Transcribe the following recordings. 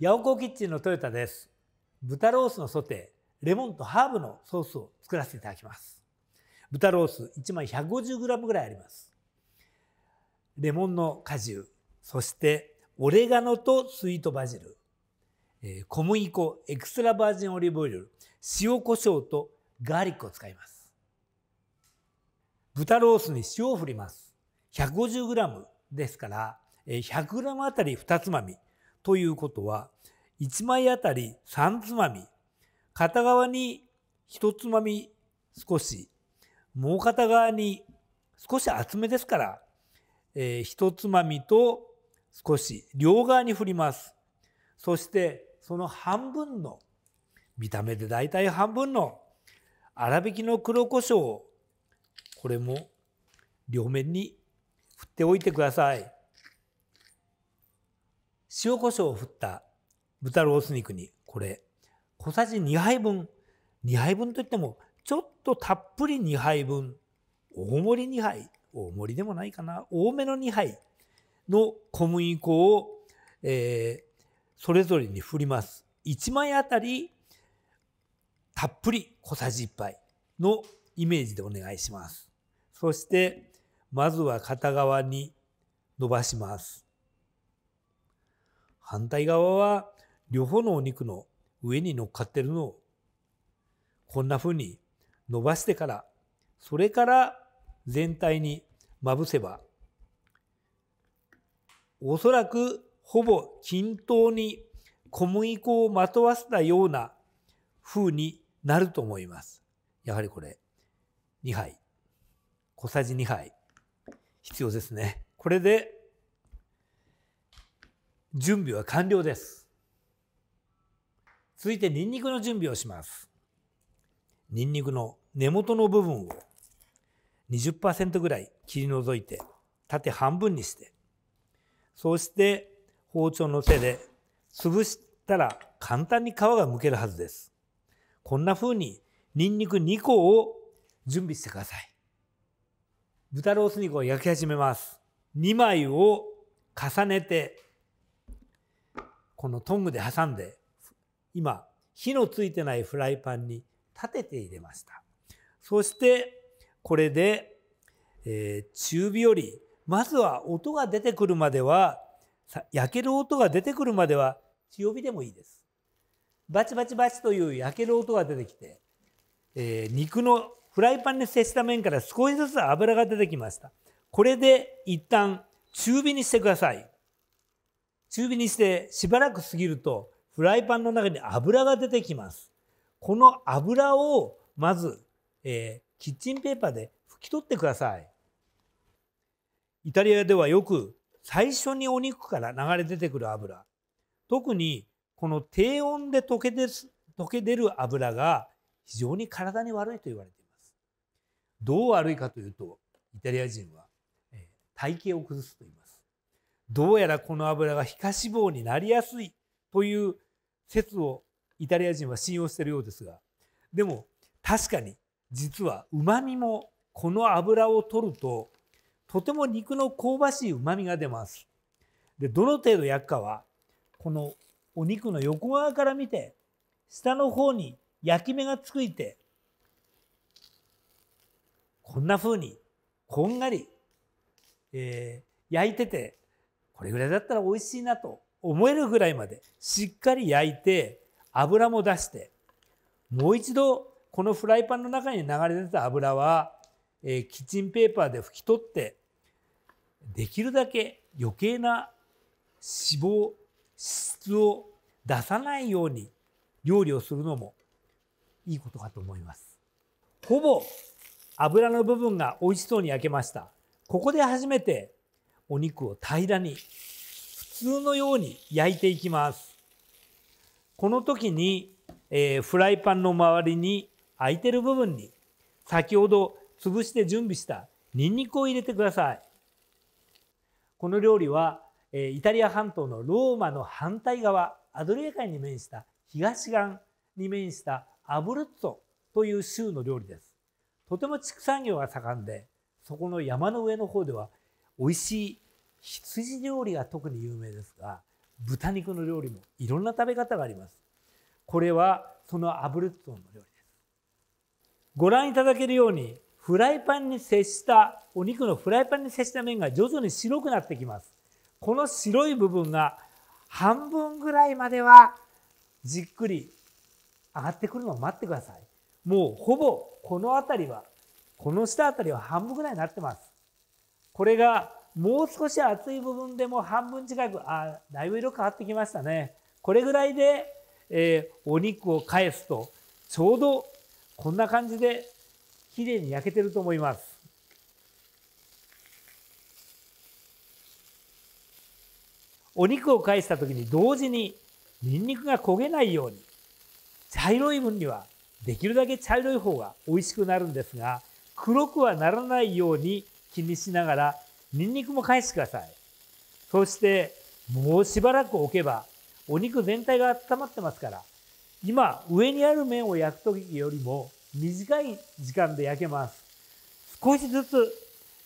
ヤオコーキッチンのトヨタです。豚ロースのソテー、レモンとハーブのソースを作らせていただきます。豚ロース1枚 150g ぐらいあります。レモンの果汁、そしてオレガノとスイートバジル、小麦粉、エクストラバージンオリーブオイル、塩コショウとガーリックを使います。豚ロースに塩を振ります。150g ですから、100g あたり2つまみ、ということは1枚あたり3つまみ片側に1つまみ少しもう片側に少し厚めですから、えー、1つまみと少し両側に振りますそしてその半分の見た目で大体半分の粗挽きの黒胡椒をこれも両面に振っておいてください。塩コショウを振った豚ロース肉に、これ、小さじ2杯分、2杯分といっても、ちょっとたっぷり2杯分、大盛り2杯、大盛りでもないかな、多めの2杯の小麦粉を、えー、それぞれに振ります。1枚あたり、たっぷり小さじ1杯のイメージでお願いします。そして、まずは片側に伸ばします。反対側は両方のお肉の上に乗っかってるのをこんな風に伸ばしてからそれから全体にまぶせばおそらくほぼ均等に小麦粉をまとわせたような風になると思います。やはりこれ2杯小さじ2杯必要ですね。これで準備は完了です。続いてニンニクの準備をします。ニンニクの根元の部分を20%ぐらい切り除いて縦半分にしてそして包丁の手で潰したら簡単に皮がむけるはずです。こんな風にニンニク2個を準備してください。豚ロース肉を焼き始めます。2枚を重ねてこのトングで挟んで今火のついてないフライパンに立てて入れましたそしてこれで、えー、中火よりまずは音が出てくるまでは焼ける音が出てくるまでは強火でもいいですバチバチバチという焼ける音が出てきて、えー、肉のフライパンに接した面から少しずつ油が出てきましたこれで一旦中火にしてください中火にしてしばらく過ぎるとフライパンの中に油が出てきますこの油をまず、えー、キッチンペーパーで拭き取ってくださいイタリアではよく最初にお肉から流れ出てくる油特にこの低温で溶け出す溶け出る油が非常に体に悪いと言われていますどう悪いかというとイタリア人は、体型を崩すと言いますどうやらこの油が皮下脂肪になりやすいという説をイタリア人は信用しているようですがでも確かに実はうまみもこの油を取るととても肉の香ばしいうまみが出ます。でどの程度焼くかはこのお肉の横側から見て下の方に焼き目がついてこんな風にこんがり、えー、焼いててこれぐらいだったら美味しいなと思えるぐらいまでしっかり焼いて油も出してもう一度このフライパンの中に流れ出た油は、えキッチンペーパーで拭き取ってできるだけ余計な脂肪脂質を出さないように料理をするのもいいことかと思いますほぼ油の部分が美味しそうに焼けましたここで初めてお肉を平らに普通のように焼いていきますこの時に、えー、フライパンの周りに空いてる部分に先ほど潰して準備したニンニクを入れてくださいこの料理は、えー、イタリア半島のローマの反対側アドリア海に面した東岸に面したアブルッツォという州の料理ですとても畜産業が盛んでそこの山の上の方では美味しい羊料理が特に有名ですが豚肉の料理もいろんな食べ方がありますこれはそのア炙るトンの料理ですご覧いただけるようにフライパンに接したお肉のフライパンに接した面が徐々に白くなってきますこの白い部分が半分ぐらいまではじっくり上がってくるのを待ってくださいもうほぼこの辺りはこの下辺りは半分ぐらいになってますこれがもう少し厚い部分でも半分近くあだいぶ色変わってきましたねこれぐらいで、えー、お肉を返すとちょうどこんな感じで綺麗に焼けてると思います。お肉を返した時に同時にニンニクが焦げないように茶色い分にはできるだけ茶色い方が美味しくなるんですが黒くはならないように気にしながら、ニンニクも返してください。そして、もうしばらく置けば、お肉全体が温まってますから、今、上にある面を焼く時よりも短い時間で焼けます。少しずつ、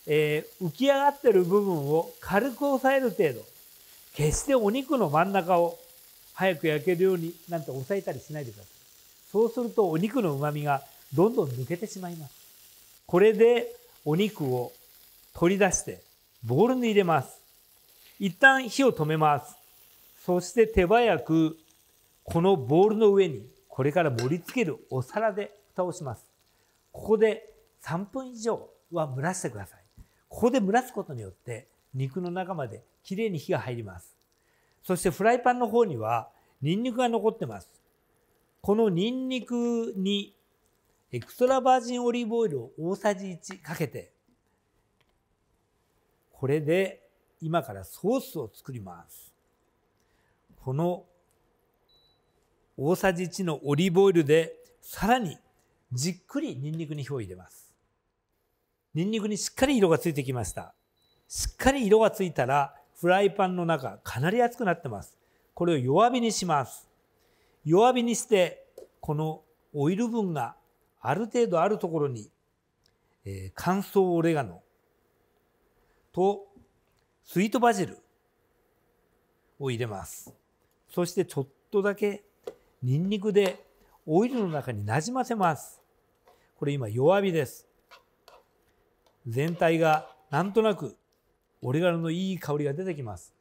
えー、浮き上がってる部分を軽く押さえる程度、決してお肉の真ん中を早く焼けるようになんて押さえたりしないでください。そうするとお肉の旨味がどんどん抜けてしまいます。これでお肉を取り出してボウルに入れます。一旦火を止めます。そして手早くこのボウルの上にこれから盛り付けるお皿で蓋をします。ここで3分以上は蒸らしてください。ここで蒸らすことによって肉の中まできれいに火が入ります。そしてフライパンの方にはニンニクが残ってます。このニンニクにエクストラバージンオリーブオイルを大さじ1かけてこれで今からソースを作りますこの大さじ1のオリーブオイルでさらにじっくりにんにくに火を入れますにんにくにしっかり色がついてきましたしっかり色がついたらフライパンの中かなり熱くなってますこれを弱火にします弱火にしてこのオイル分がある程度あるところに、えー、乾燥オレガノとスイートバジルを入れますそしてちょっとだけにんにくでオイルの中になじませますこれ今弱火です全体がなんとなくオレガノのいい香りが出てきます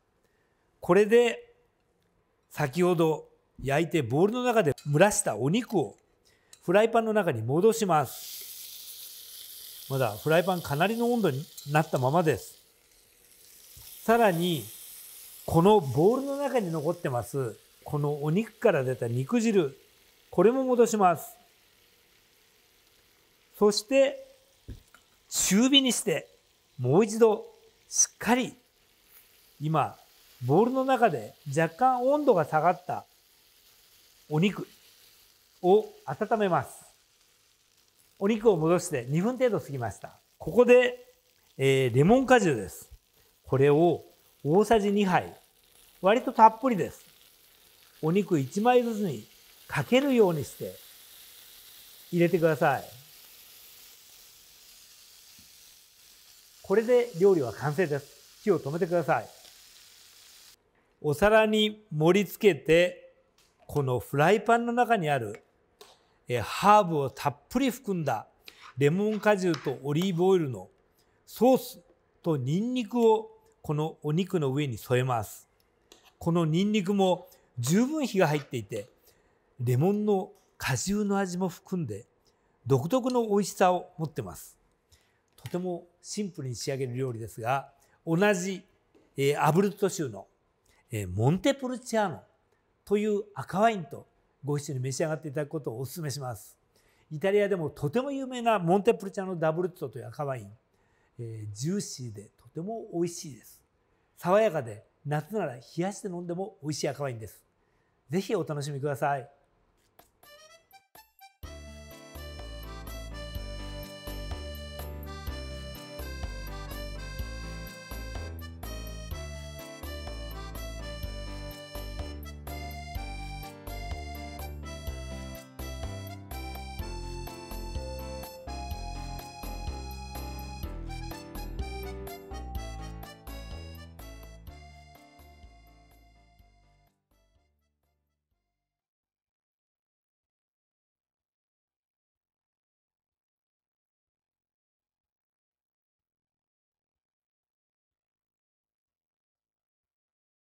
これで先ほど焼いてボウルの中で蒸らしたお肉をフライパンの中に戻しますまだフライパンかなりの温度になったままですさらに、このボウルの中に残ってます、このお肉から出た肉汁、これも戻します。そして、中火にして、もう一度、しっかり、今、ボウルの中で若干温度が下がったお肉を温めます。お肉を戻して2分程度過ぎました。ここで、えー、レモン果汁です。これを大さじ2杯割とたっぷりですお肉1枚ずつにかけるようにして入れてくださいこれで料理は完成です火を止めてくださいお皿に盛り付けてこのフライパンの中にあるえハーブをたっぷり含んだレモン果汁とオリーブオイルのソースとニンニクをこのお肉の上に添えますこのニンニクも十分火が入っていてレモンの果汁の味も含んで独特の美味しさを持ってますとてもシンプルに仕上げる料理ですが同じ、えー、アブルット州の、えー、モンテプルチアーノという赤ワインとご一緒に召し上がっていただくことをお勧めしますイタリアでもとても有名なモンテプルチアーノダブルットという赤ワイン、えー、ジューシーでても美味しいです爽やかで夏なら冷やして飲んでも美味しい赤ワインです是非お楽しみください